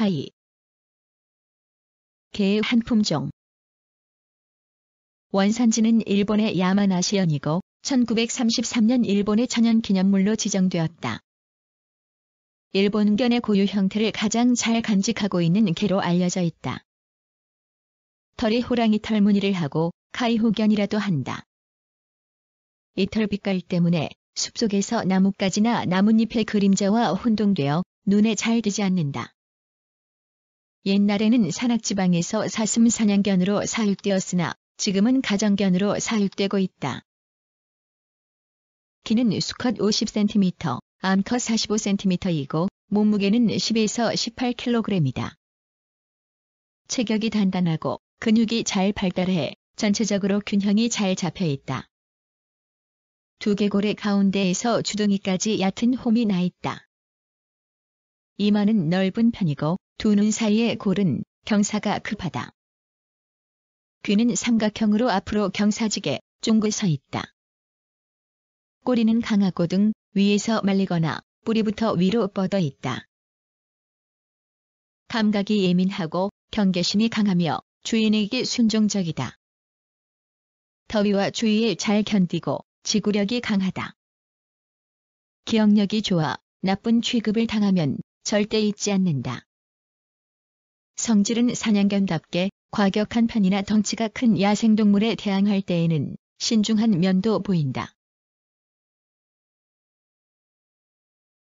타이 개의 한 품종 원산지는 일본의 야마나시현이고 1933년 일본의 천연기념물로 지정되었다. 일본견의 고유 형태를 가장 잘 간직하고 있는 개로 알려져 있다. 털이 호랑이 털 무늬를 하고 카이호견이라도 한다. 이 털 빛깔 때문에 숲속에서 나뭇가지나 나뭇잎의 그림자와 혼동되어 눈에 잘 띄지 않는다. 옛날에는 산악지방에서 사슴 사냥견으로 사육되었으나 지금은 가정견으로 사육되고 있다. 키는 수컷 50cm, 암컷 45cm이고 몸무게는 10에서 18kg이다. 체격이 단단하고 근육이 잘 발달해 전체적으로 균형이 잘 잡혀 있다. 두개골의 가운데에서 주둥이까지 얕은 홈이 나 있다. 이마는 넓은 편이고 두눈사이에 골은 경사가 급하다. 그 귀는 삼각형으로 앞으로 경사직에 쫑긋 서 있다. 꼬리는 강하고 등 위에서 말리거나 뿌리부터 위로 뻗어 있다. 감각이 예민하고 경계심이 강하며 주인에게 순종적이다. 더위와 추위에 잘 견디고 지구력이 강하다. 기억력이 좋아 나쁜 취급을 당하면 절대 잊지 않는다. 성질은 사냥견답게 과격한 편이나 덩치가 큰 야생동물에 대항할 때에는 신중한 면도 보인다.